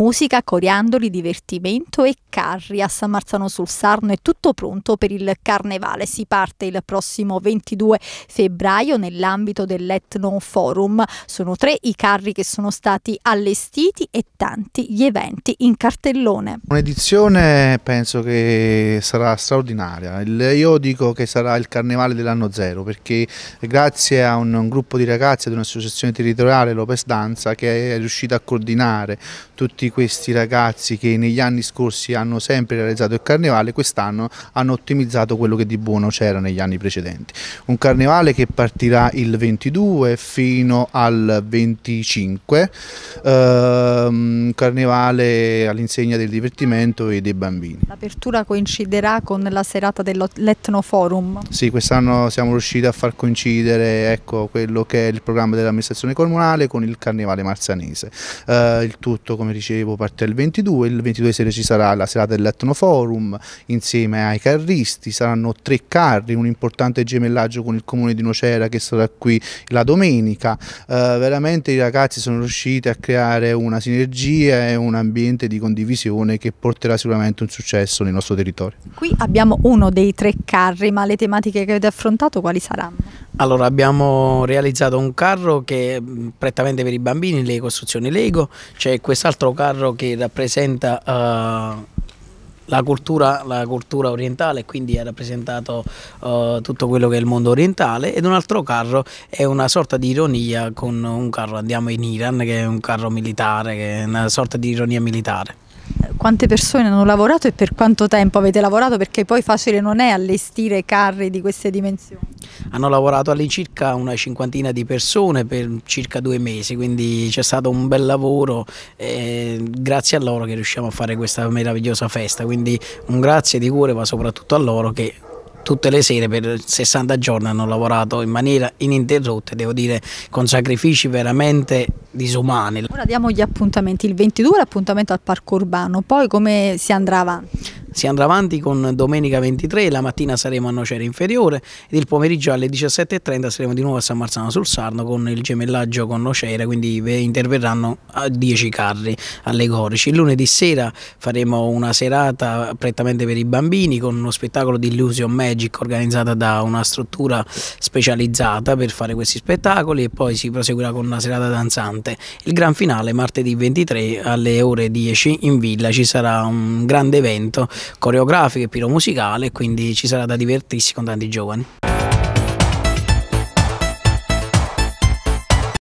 musica, coriandoli, divertimento e carri. A San Marzano sul Sarno è tutto pronto per il carnevale. Si parte il prossimo 22 febbraio nell'ambito dell'Etno Forum. Sono tre i carri che sono stati allestiti e tanti gli eventi in cartellone. Un'edizione penso che sarà straordinaria. Io dico che sarà il carnevale dell'anno zero perché grazie a un, gruppo di ragazzi di un'associazione territoriale, Lopes Danza, che è riuscita a coordinare tutti questi ragazzi che negli anni scorsi hanno sempre realizzato il carnevale, quest'anno hanno ottimizzato quello che di buono c'era negli anni precedenti. Un carnevale che partirà il 22 fino al 25, ehm, un carnevale all'insegna del divertimento e dei bambini. L'apertura coinciderà con la serata dell'Etnoforum? Sì, quest'anno siamo riusciti a far coincidere ecco, quello che è il programma dell'amministrazione comunale con il carnevale marzanese. Eh, il tutto, come dicevo, dicevo parte il 22, il 22 sera ci sarà la serata dell'Etnoforum insieme ai carristi, saranno tre carri, un importante gemellaggio con il comune di Nocera che sarà qui la domenica, eh, veramente i ragazzi sono riusciti a creare una sinergia e un ambiente di condivisione che porterà sicuramente un successo nel nostro territorio. Qui abbiamo uno dei tre carri, ma le tematiche che avete affrontato quali saranno? Allora abbiamo realizzato un carro che è mm, prettamente per i bambini, le costruzioni Lego, c'è quest'altro carro che rappresenta uh, la cultura, la cultura, orientale, quindi ha rappresentato uh, tutto quello che è il mondo orientale ed un altro carro è una sorta di ironia con un carro, andiamo in Iran, che è un carro militare, che è una sorta di ironia militare quante persone hanno lavorato e per quanto tempo avete lavorato perché poi facile non è allestire carri di queste dimensioni. Hanno lavorato all'incirca una cinquantina di persone per circa due mesi, quindi c'è stato un bel lavoro e eh, grazie a loro che riusciamo a fare questa meravigliosa festa, quindi un grazie di cuore va soprattutto a loro che tutte le sere per 60 giorni hanno lavorato in maniera ininterrotta, devo dire con sacrifici veramente disumani. Ora diamo gli appuntamenti, il 22 l'appuntamento al Parco Urbano, poi come si andrà avanti? Si andrà avanti con domenica 23, la mattina saremo a Nocera Inferiore ed il pomeriggio alle 17.30 saremo di nuovo a San Marzano sul Sarno con il gemellaggio con Nocera, quindi interverranno 10 carri allegorici. Il lunedì sera faremo una serata prettamente per i bambini con uno spettacolo di Illusion Magic organizzata da una struttura specializzata per fare questi spettacoli e poi si proseguirà con una serata danzante. Il gran finale martedì 23 alle ore 10 in villa ci sarà un grande evento coreografico e musicale, quindi ci sarà da divertirsi con tanti giovani.